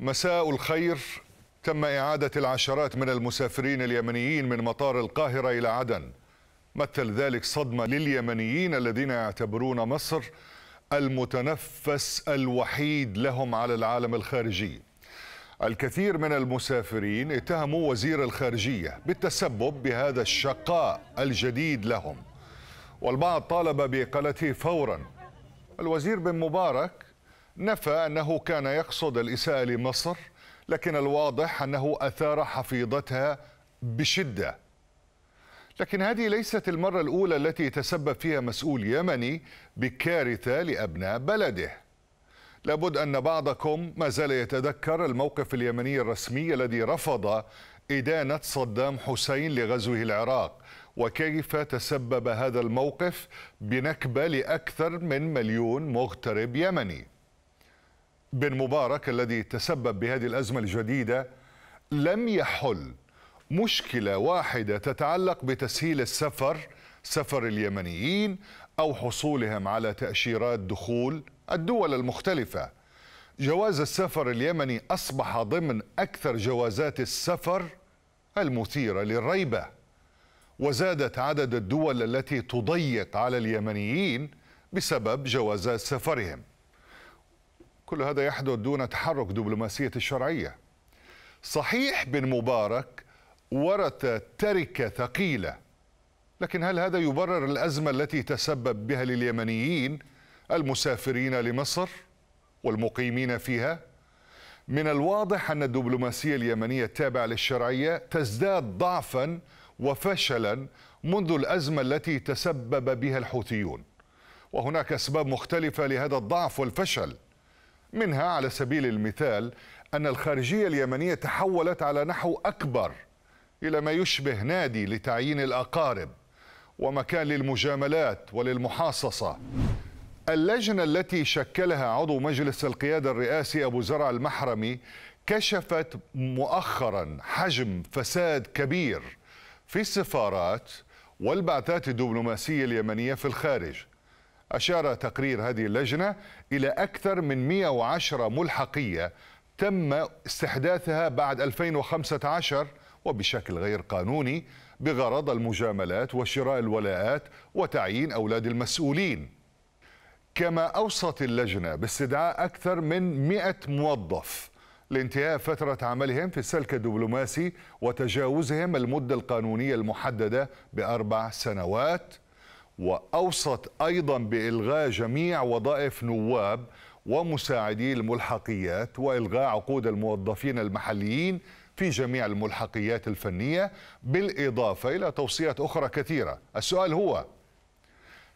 مساء الخير تم إعادة العشرات من المسافرين اليمنيين من مطار القاهرة إلى عدن مثل ذلك صدمة لليمنيين الذين يعتبرون مصر المتنفس الوحيد لهم على العالم الخارجي الكثير من المسافرين اتهموا وزير الخارجية بالتسبب بهذا الشقاء الجديد لهم والبعض طالب بإقالته فورا الوزير بن مبارك نفى أنه كان يقصد الإساءة لمصر لكن الواضح أنه أثار حفيظتها بشدة لكن هذه ليست المرة الأولى التي تسبب فيها مسؤول يمني بكارثة لأبناء بلده لابد أن بعضكم ما زال يتذكر الموقف اليمني الرسمي الذي رفض إدانة صدام حسين لغزوه العراق وكيف تسبب هذا الموقف بنكبة لأكثر من مليون مغترب يمني بن مبارك الذي تسبب بهذه الأزمة الجديدة لم يحل مشكلة واحدة تتعلق بتسهيل السفر سفر اليمنيين أو حصولهم على تأشيرات دخول الدول المختلفة جواز السفر اليمني أصبح ضمن أكثر جوازات السفر المثيرة للريبة وزادت عدد الدول التي تضيق على اليمنيين بسبب جوازات سفرهم كل هذا يحدث دون تحرك دبلوماسية الشرعية صحيح بن مبارك ورث تركة ثقيلة لكن هل هذا يبرر الأزمة التي تسبب بها لليمنيين المسافرين لمصر والمقيمين فيها؟ من الواضح أن الدبلوماسية اليمنية التابعة للشرعية تزداد ضعفا وفشلا منذ الأزمة التي تسبب بها الحوثيون وهناك أسباب مختلفة لهذا الضعف والفشل منها على سبيل المثال أن الخارجية اليمنية تحولت على نحو أكبر إلى ما يشبه نادي لتعيين الأقارب ومكان للمجاملات وللمحاصصة اللجنة التي شكلها عضو مجلس القيادة الرئاسي أبو زرع المحرمي كشفت مؤخرا حجم فساد كبير في السفارات والبعثات الدبلوماسية اليمنية في الخارج أشار تقرير هذه اللجنة إلى أكثر من 110 ملحقية تم استحداثها بعد 2015 وبشكل غير قانوني بغرض المجاملات وشراء الولاءات وتعيين أولاد المسؤولين كما أوصت اللجنة باستدعاء أكثر من 100 موظف لانتهاء فترة عملهم في السلك الدبلوماسي وتجاوزهم المدة القانونية المحددة بأربع سنوات وأوصت أيضا بإلغاء جميع وظائف نواب ومساعدي الملحقيات وإلغاء عقود الموظفين المحليين في جميع الملحقيات الفنية بالإضافة إلى توصيات أخرى كثيرة السؤال هو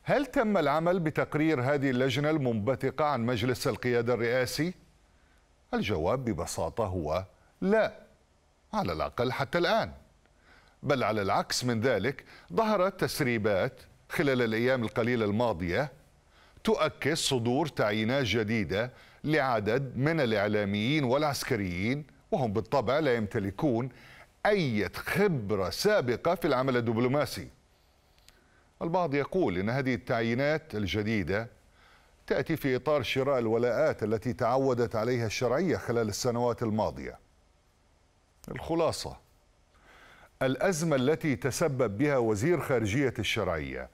هل تم العمل بتقرير هذه اللجنة المنبثقة عن مجلس القيادة الرئاسي؟ الجواب ببساطة هو لا على الأقل حتى الآن بل على العكس من ذلك ظهرت تسريبات خلال الأيام القليلة الماضية تؤكد صدور تعيينات جديدة لعدد من الإعلاميين والعسكريين وهم بالطبع لا يمتلكون أي خبرة سابقة في العمل الدبلوماسي البعض يقول أن هذه التعيينات الجديدة تأتي في إطار شراء الولاءات التي تعودت عليها الشرعية خلال السنوات الماضية الخلاصة الأزمة التي تسبب بها وزير خارجية الشرعية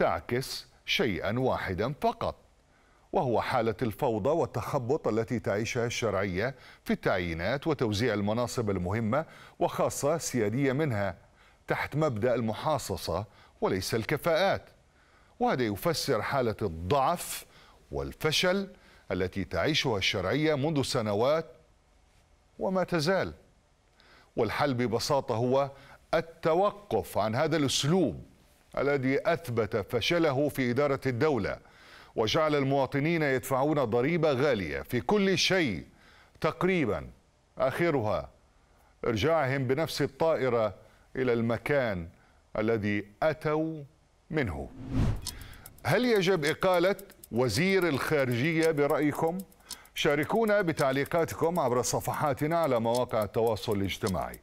تعكس شيئا واحدا فقط وهو حالة الفوضى والتخبط التي تعيشها الشرعية في التعيينات وتوزيع المناصب المهمة وخاصة سيادية منها تحت مبدأ المحاصصة وليس الكفاءات وهذا يفسر حالة الضعف والفشل التي تعيشها الشرعية منذ سنوات وما تزال والحل ببساطة هو التوقف عن هذا الأسلوب الذي أثبت فشله في إدارة الدولة وجعل المواطنين يدفعون ضريبة غالية في كل شيء تقريبا آخرها إرجاعهم بنفس الطائرة إلى المكان الذي أتوا منه هل يجب إقالة وزير الخارجية برأيكم؟ شاركونا بتعليقاتكم عبر صفحاتنا على مواقع التواصل الاجتماعي